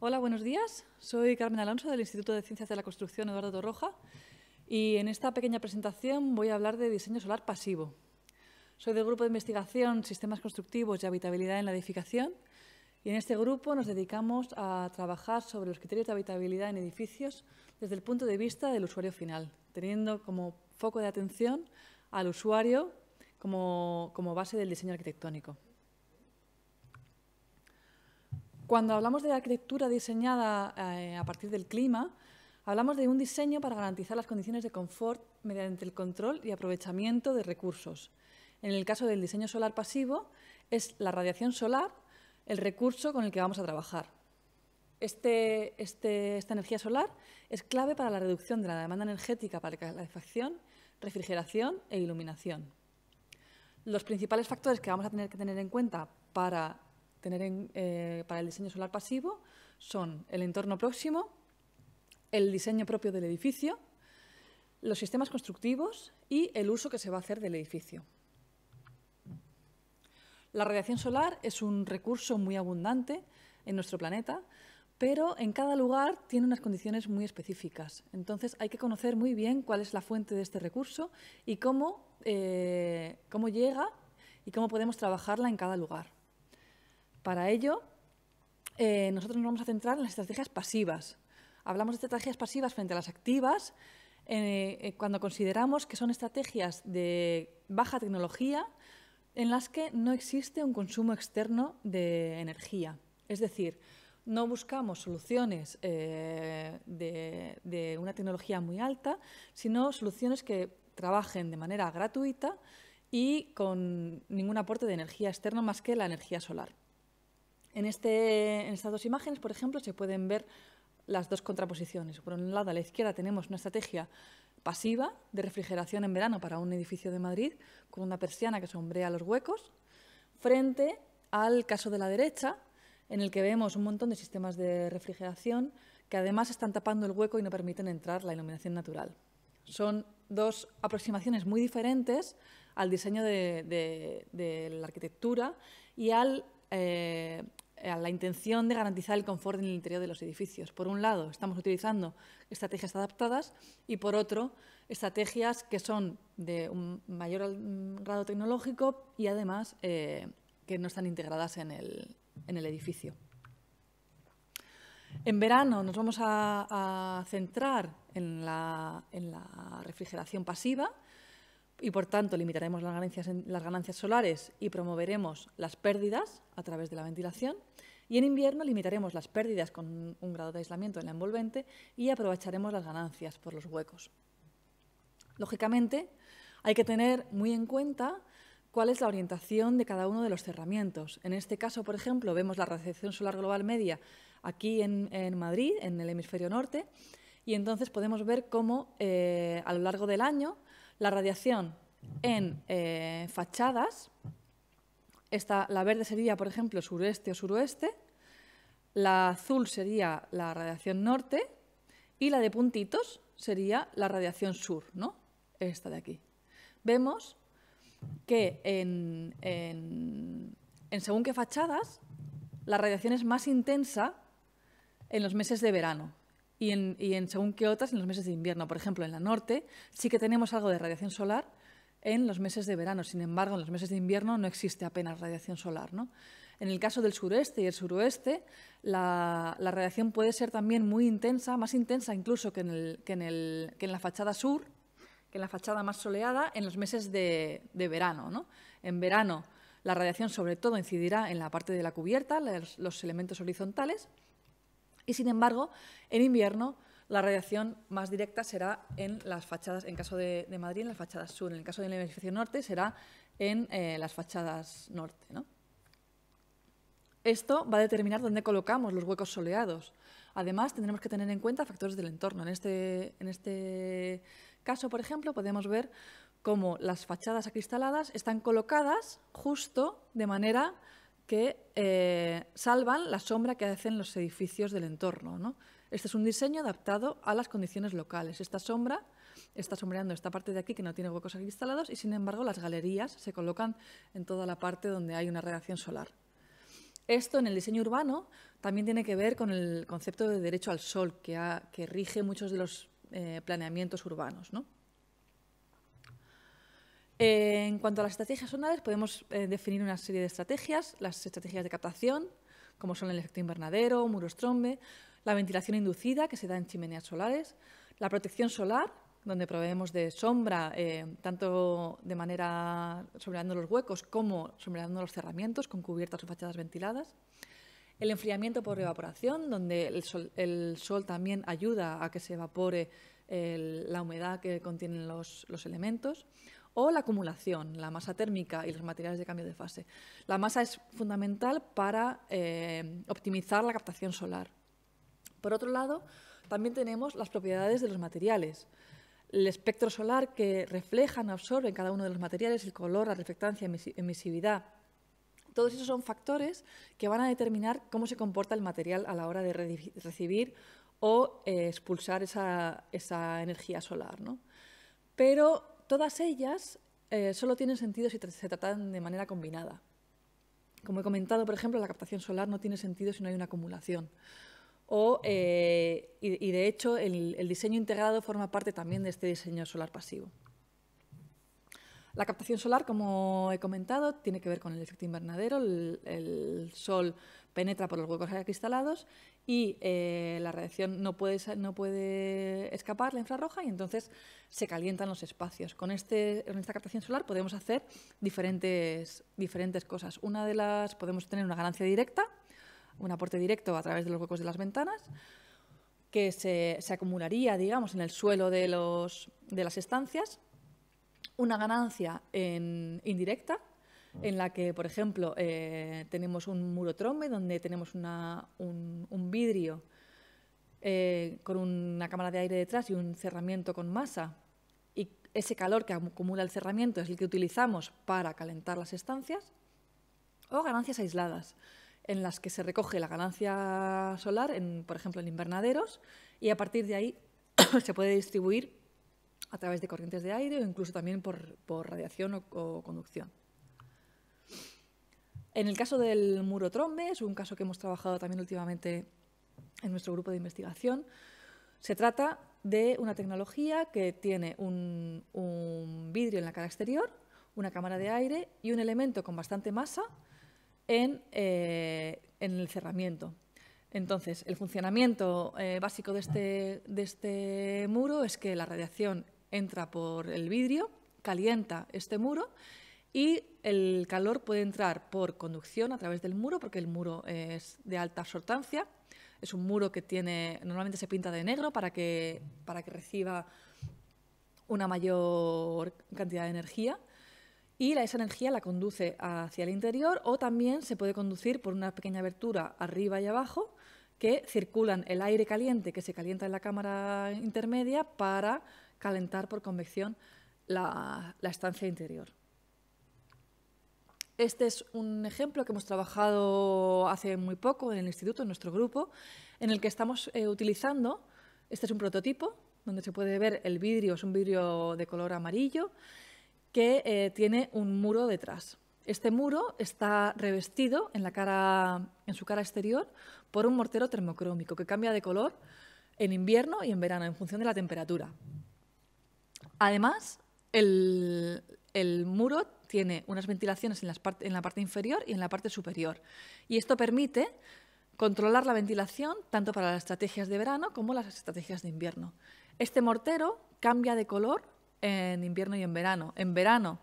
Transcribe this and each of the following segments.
Hola, buenos días. Soy Carmen Alonso del Instituto de Ciencias de la Construcción Eduardo Torroja y en esta pequeña presentación voy a hablar de diseño solar pasivo. Soy del grupo de investigación Sistemas Constructivos y Habitabilidad en la Edificación y en este grupo nos dedicamos a trabajar sobre los criterios de habitabilidad en edificios desde el punto de vista del usuario final, teniendo como foco de atención al usuario como, base del diseño arquitectónico. Cuando hablamos de arquitectura diseñada eh, a partir del clima, hablamos de un diseño para garantizar las condiciones de confort mediante el control y aprovechamiento de recursos. En el caso del diseño solar pasivo, es la radiación solar el recurso con el que vamos a trabajar. Este, este, esta energía solar es clave para la reducción de la demanda energética para la calefacción, refrigeración e iluminación. Los principales factores que vamos a tener que tener en cuenta eh, para el diseño solar pasivo son el entorno próximo, el diseño propio del edificio, los sistemas constructivos y el uso que se va a hacer del edificio. La radiación solar es un recurso muy abundante en nuestro planeta, pero en cada lugar tiene unas condiciones muy específicas. Entonces hay que conocer muy bien cuál es la fuente de este recurso y cómo, eh, cómo llega y cómo podemos trabajarla en cada lugar. Para ello, eh, nosotros nos vamos a centrar en las estrategias pasivas. Hablamos de estrategias pasivas frente a las activas eh, cuando consideramos que son estrategias de baja tecnología, en las que no existe un consumo externo de energía. Es decir, no buscamos soluciones eh, de, una tecnología muy alta, sino soluciones que trabajen de manera gratuita y con ningún aporte de energía externa más que la energía solar. Este, en estas dos imágenes, por ejemplo, se pueden ver las dos contraposiciones. Por un lado, a la izquierda tenemos una estrategia pasiva de refrigeración en verano para un edificio de Madrid con una persiana que sombrea los huecos, frente al caso de la derecha, en el que vemos un montón de sistemas de refrigeración que además están tapando el hueco y no permiten entrar la iluminación natural. Son dos aproximaciones muy diferentes al diseño de, la arquitectura y al, eh, eh, a la intención de garantizar el confort en el interior de los edificios. Por un lado, estamos utilizando estrategias adaptadas y, por otro, estrategias que son de un mayor mm, grado tecnológico y, además, eh, que no están integradas en el, edificio. En verano nos vamos a, centrar en la refrigeración pasiva, y, por tanto, limitaremos las ganancias, solares y promoveremos las pérdidas a través de la ventilación. Y en invierno limitaremos las pérdidas con un grado de aislamiento en la envolvente y aprovecharemos las ganancias por los huecos. Lógicamente, hay que tener muy en cuenta cuál es la orientación de cada uno de los cerramientos. En este caso, por ejemplo, vemos la recepción solar global media aquí en, Madrid, en el hemisferio norte, y entonces podemos ver cómo eh, a lo largo del año la radiación en eh, fachadas. Esta, la verde sería, por ejemplo, sureste o suroeste. La azul sería la radiación norte y la de puntitos sería la radiación sur, ¿no? Esta de aquí. Vemos que en según qué fachadas la radiación es más intensa en los meses de verano, y en, según qué otras en los meses de invierno. Por ejemplo, en la norte sí que tenemos algo de radiación solar en los meses de verano. Sin embargo, en los meses de invierno no existe apenas radiación solar. En el caso del sureste y el suroeste, la, radiación puede ser también muy intensa, más intensa incluso que en, la fachada sur, que en la fachada más soleada, en los meses de, verano. En verano, la radiación sobre todo incidirá en la parte de la cubierta, los elementos horizontales, y sin embargo, en invierno la radiación más directa será en las fachadas, en caso de, Madrid, en las fachadas sur. En el caso del edificio norte será en eh, las fachadas norte. Esto va a determinar dónde colocamos los huecos soleados. Además, tendremos que tener en cuenta factores del entorno. En este, en este caso, por ejemplo, podemos ver cómo las fachadas acristaladas están colocadas justo de manera que eh, salvan la sombra que hacen los edificios del entorno. Este es un diseño adaptado a las condiciones locales. Esta sombra está sombreando esta parte de aquí que no tiene huecos instalados y, sin embargo, las galerías se colocan en toda la parte donde hay una radiación solar. Esto en el diseño urbano también tiene que ver con el concepto de derecho al sol que, rige muchos de los eh, planeamientos urbanos. ¿no? Eh, en cuanto a las estrategias solares, podemos eh, definir una serie de estrategias, las estrategias de captación, como son el efecto invernadero, muros trombe, la ventilación inducida, que se da en chimeneas solares, la protección solar, donde proveemos de sombra, eh, tanto de manera sombreando los huecos como sombreando los cerramientos con cubiertas o fachadas ventiladas. El enfriamiento por evaporación, donde el sol, también ayuda a que se evapore la humedad que contienen los elementos o la acumulación, la masa térmica y los materiales de cambio de fase. La masa es fundamental para eh, optimizar la captación solar. Por otro lado, también tenemos las propiedades de los materiales. El espectro solar que reflejan, absorben cada uno de los materiales, el color, la reflectancia, emisividad. Todos esos son factores que van a determinar cómo se comporta el material a la hora de recibir o eh, expulsar esa, energía solar. Pero Todas ellas eh, solo tienen sentido si se tratan de manera combinada. Como he comentado, por ejemplo, la captación solar no tiene sentido si no hay una acumulación. O, eh, y, de hecho, el, diseño integrado forma parte también de este diseño solar pasivo. La captación solar, como he comentado, tiene que ver con el efecto invernadero. El, sol penetra por los huecos acristalados y eh, la radiación no puede, no puede escapar, la infrarroja, y entonces se calientan los espacios. Con, este, esta captación solar podemos hacer diferentes, diferentes cosas. Una de las, podemos tener una ganancia directa, un aporte directo a través de los huecos de las ventanas, que se, acumularía, digamos, en el suelo de, los, de las estancias, una ganancia indirecta, en la que, por ejemplo, eh, tenemos un muro trombe donde tenemos un, vidrio eh, con una cámara de aire detrás y un cerramiento con masa. Y ese calor que acumula el cerramiento es el que utilizamos para calentar las estancias. O ganancias aisladas, en las que se recoge la ganancia solar, en, por ejemplo, en invernaderos, y a partir de ahí se puede distribuir a través de corrientes de aire o incluso también por, radiación o conducción. En el caso del muro trombe, es un caso que hemos trabajado también últimamente en nuestro grupo de investigación, se trata de una tecnología que tiene un, vidrio en la cara exterior, una cámara de aire y un elemento con bastante masa en, eh, el cerramiento. Entonces, el funcionamiento eh, básico este, de este muro es que la radiación entra por el vidrio, calienta este muro y el calor puede entrar por conducción a través del muro, porque el muro es de alta absorbancia. Es un muro que tiene, normalmente se pinta de negro para que, reciba una mayor cantidad de energía. Y esa energía la conduce hacia el interior o también se puede conducir por una pequeña abertura arriba y abajo que circulan el aire caliente que se calienta en la cámara intermedia para calentar por convección la estancia interior. Este es un ejemplo que hemos trabajado hace muy poco en el instituto, en nuestro grupo, en el que estamos eh, utilizando, este es un prototipo, donde se puede ver el vidrio, es un vidrio de color amarillo, que eh, tiene un muro detrás. Este muro está revestido en, la cara, en su cara exterior por un mortero termocrómico que cambia de color en invierno y en verano en función de la temperatura. Además, el, el muro tiene unas ventilaciones en, la parte inferior y en la parte superior. Y esto permite controlar la ventilación tanto para las estrategias de verano como las estrategias de invierno. Este mortero cambia de color en invierno y en verano. En verano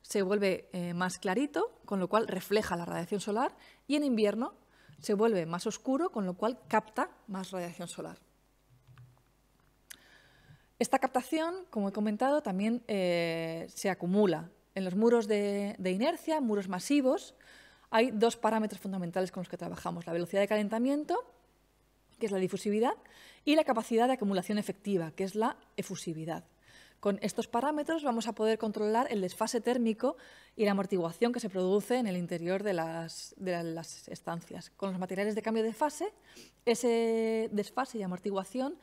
se vuelve eh, más clarito, con lo cual refleja la radiación solar, y en invierno se vuelve más oscuro, con lo cual capta más radiación solar. Esta captación, como he comentado, también eh, se acumula en los muros de, inercia, muros masivos, hay dos parámetros fundamentales con los que trabajamos, la velocidad de calentamiento, que es la difusividad, y la capacidad de acumulación efectiva, que es la efusividad. Con estos parámetros vamos a poder controlar el desfase térmico y la amortiguación que se produce en el interior de las, de las estancias. Con los materiales de cambio de fase, ese desfase y amortiguación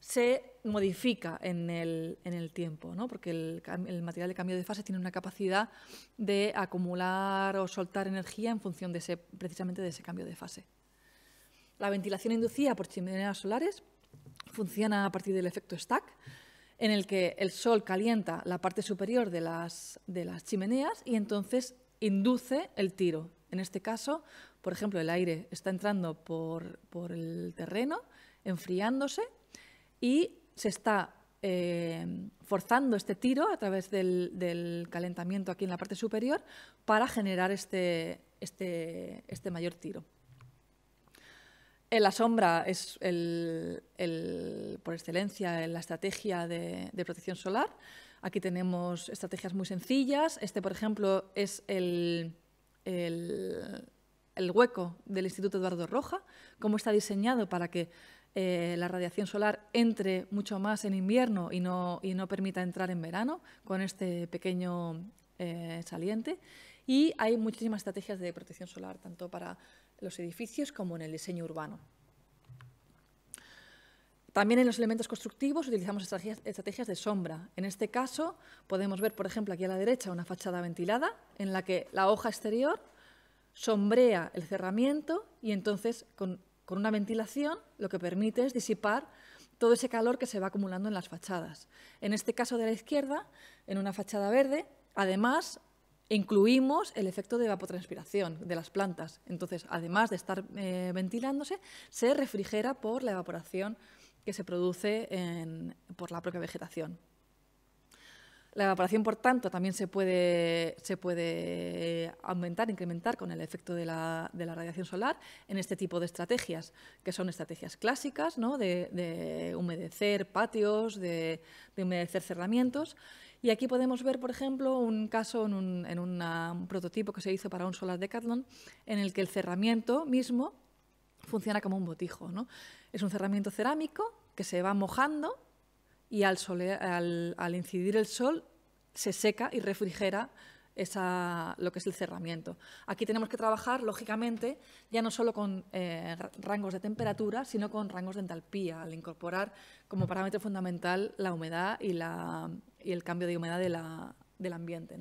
se modifica en el, tiempo, ¿no? porque el, material de cambio de fase tiene una capacidad de acumular o soltar energía en función de precisamente de ese cambio de fase. La ventilación inducida por chimeneas solares funciona a partir del efecto stack, en el que el sol calienta la parte superior de las, chimeneas y entonces induce el tiro. En este caso, por ejemplo, el aire está entrando por, por el terreno, enfriándose y se está eh, forzando este tiro a través del, calentamiento aquí en la parte superior para generar este, este, este mayor tiro. En la sombra es por excelencia la estrategia de, protección solar. Aquí tenemos estrategias muy sencillas. Este, por ejemplo, es el, el, el hueco del Instituto Eduardo Roja, cómo está diseñado para que eh, la radiación solar entre mucho más en invierno y no, no permita entrar en verano con este pequeño eh, saliente. Y hay muchísimas estrategias de protección solar, tanto para los edificios como en el diseño urbano. También en los elementos constructivos utilizamos estrategias, estrategias, de sombra. En este caso podemos ver, por ejemplo, aquí a la derecha una fachada ventilada en la que la hoja exterior sombrea el cerramiento y entonces con con una ventilación lo que permite es disipar todo ese calor que se va acumulando en las fachadas. En este caso de la izquierda, en una fachada verde, además incluimos el efecto de evapotranspiración de las plantas. Entonces, además de estar eh, ventilándose, se refrigera por la evaporación que se produce por la propia vegetación. La evaporación, por tanto, también se puede, se puede aumentar, incrementar con el efecto de la, radiación solar en este tipo de estrategias, que son estrategias clásicas ¿no? de, humedecer patios, de, humedecer cerramientos. Y aquí podemos ver, por ejemplo, un caso en, un, prototipo que se hizo para un solar decathlon, en el que el cerramiento mismo funciona como un botijo. Es un cerramiento cerámico que se va mojando y al, incidir el sol se seca y refrigera lo que es el cerramiento. Aquí tenemos que trabajar, lógicamente, ya no solo con eh, rangos de temperatura, sino con rangos de entalpía, al incorporar como parámetro fundamental la humedad y, el cambio de humedad del ambiente.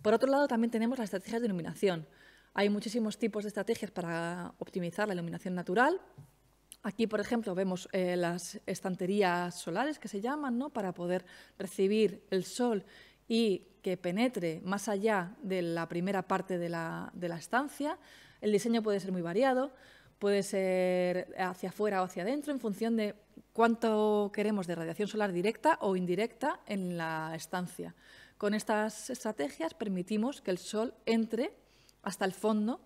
Por otro lado, también tenemos las estrategias de iluminación. Hay muchísimos tipos de estrategias para optimizar la iluminación natural, Aquí, por ejemplo, vemos eh, las estanterías solares que se llaman, Para poder recibir el sol y que penetre más allá de la primera parte de la, estancia. El diseño puede ser muy variado, puede ser hacia afuera o hacia adentro en función de cuánto queremos de radiación solar directa o indirecta en la estancia. Con estas estrategias permitimos que el sol entre hasta el fondo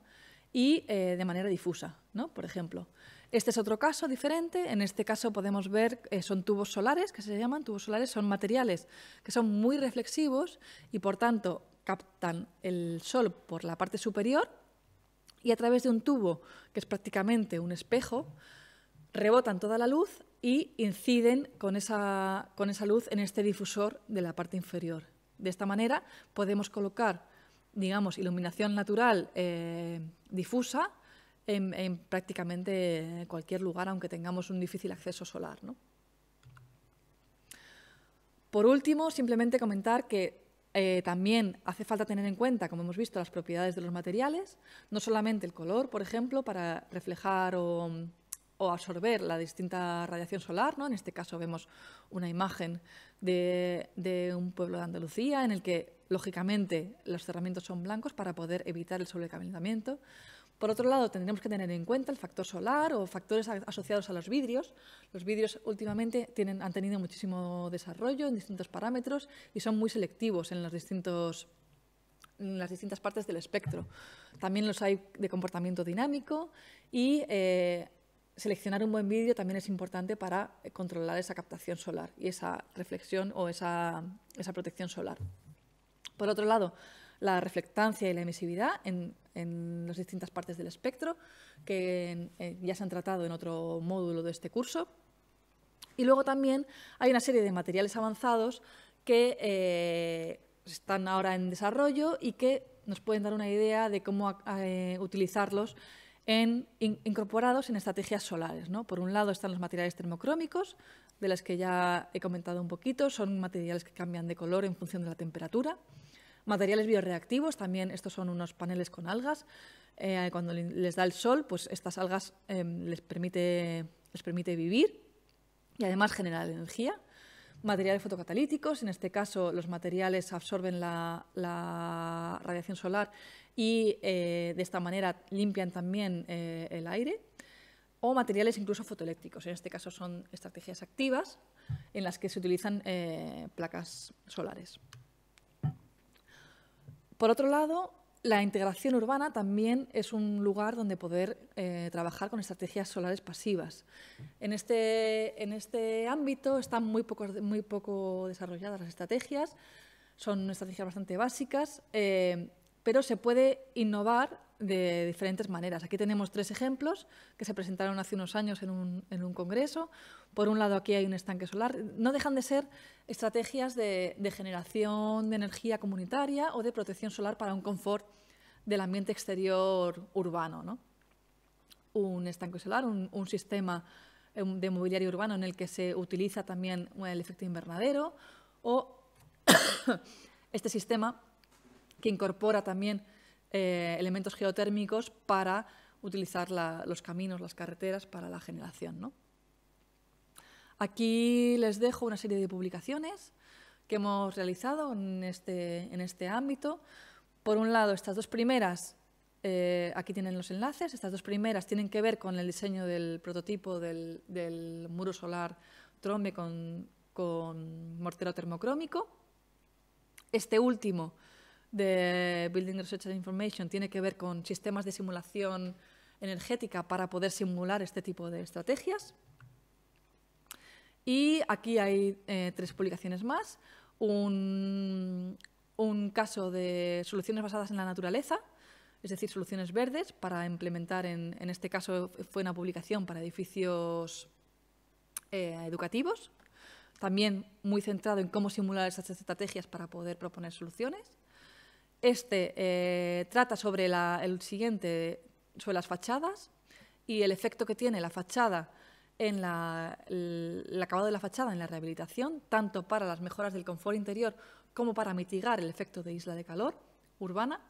y eh, de manera difusa, por ejemplo. Este es otro caso diferente. En este caso podemos ver, que eh, son tubos solares, que se llaman tubos solares, son materiales que son muy reflexivos y por tanto captan el sol por la parte superior y a través de un tubo, que es prácticamente un espejo, rebotan toda la luz y inciden con esa, luz en este difusor de la parte inferior. De esta manera podemos colocar, digamos, iluminación natural eh, difusa en, prácticamente cualquier lugar, aunque tengamos un difícil acceso solar. Por último, simplemente comentar que eh, también hace falta tener en cuenta, como hemos visto, las propiedades de los materiales, no solamente el color, por ejemplo, para reflejar o, absorber la distinta radiación solar. En este caso vemos una imagen de, un pueblo de Andalucía en el que, lógicamente, los cerramientos son blancos para poder evitar el sobrecalentamiento. Por otro lado, tendremos que tener en cuenta el factor solar o factores asociados a los vidrios. Los vidrios últimamente tienen, han tenido muchísimo desarrollo en distintos parámetros y son muy selectivos en las distintas partes del espectro. También los hay de comportamiento dinámico y eh, seleccionar un buen vidrio también es importante para controlar esa captación solar y esa reflexión o esa protección solar. Por otro lado, la reflectancia y la emisividad en, las distintas partes del espectro, que ya se han tratado en otro módulo de este curso. Y luego también hay una serie de materiales avanzados que eh, están ahora en desarrollo y que nos pueden dar una idea de cómo eh, utilizarlos incorporados en estrategias solares. ¿no? Por un lado están los materiales termocrómicos, de las que ya he comentado un poquito, son materiales que cambian de color en función de la temperatura. Materiales bioreactivos, también estos son unos paneles con algas. Eh, cuando les da el sol, pues estas algas em, les, permite, vivir y además generar energía. Materiales fotocatalíticos, en este caso los materiales absorben la, radiación solar y eh, de esta manera limpian también eh, el aire o materiales incluso fotoeléctricos. En este caso son estrategias activas en las que se utilizan placas solares. Por otro lado, la integración urbana también es un lugar donde poder eh, trabajar con estrategias solares pasivas. En este, en este ámbito están muy poco, muy poco desarrolladas las estrategias, son estrategias bastante básicas, eh, pero se puede innovar de diferentes maneras. Aquí tenemos tres ejemplos que se presentaron hace unos años en un, congreso. Por un lado, aquí hay un estanque solar. No dejan de ser estrategias de, generación de energía comunitaria o de protección solar para un confort del ambiente exterior urbano. Un estanque solar, un, un sistema eh, de mobiliario urbano en el que se utiliza también eh, el efecto invernadero o este sistema que incorpora también eh, elementos geotérmicos para utilizar los caminos, las carreteras para la generación. Aquí les dejo una serie de publicaciones que hemos realizado en este, este ámbito. Por un lado, estas dos primeras, eh, aquí tienen los enlaces, estas dos primeras tienen que ver con el diseño del prototipo del, muro solar trombe con, con mortero termocrómico. Este último de Building Research and Information tiene que ver con sistemas de simulación energética para poder simular este tipo de estrategias. Y aquí hay eh, tres publicaciones más. Un, caso de soluciones basadas en la naturaleza, es decir, soluciones verdes para implementar, en, este caso fue una publicación para edificios eh, educativos, también muy centrado en cómo simular esas estrategias para poder proponer soluciones. Este eh, trata sobre el siguiente, sobre las fachadas y el efecto que tiene la fachada en el, acabado de la fachada en la rehabilitación, tanto para las mejoras del confort interior como para mitigar el efecto de isla de calor urbana,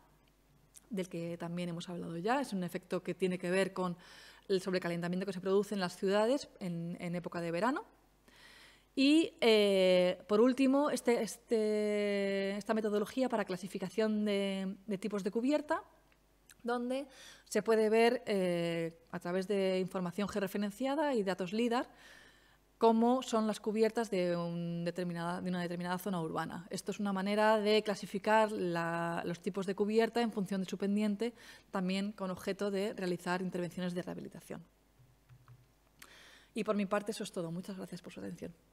del que también hemos hablado ya. Es un efecto que tiene que ver con el sobrecalentamiento que se produce en las ciudades en época de verano y eh, por último, este, este, esta metodología para clasificación de, tipos de cubierta, donde se puede ver eh, a través de información georeferenciada y datos LIDAR cómo son las cubiertas de, una determinada zona urbana. Esto es una manera de clasificar los tipos de cubierta en función de su pendiente, también con objeto de realizar intervenciones de rehabilitación. Y por mi parte eso es todo. Muchas gracias por su atención.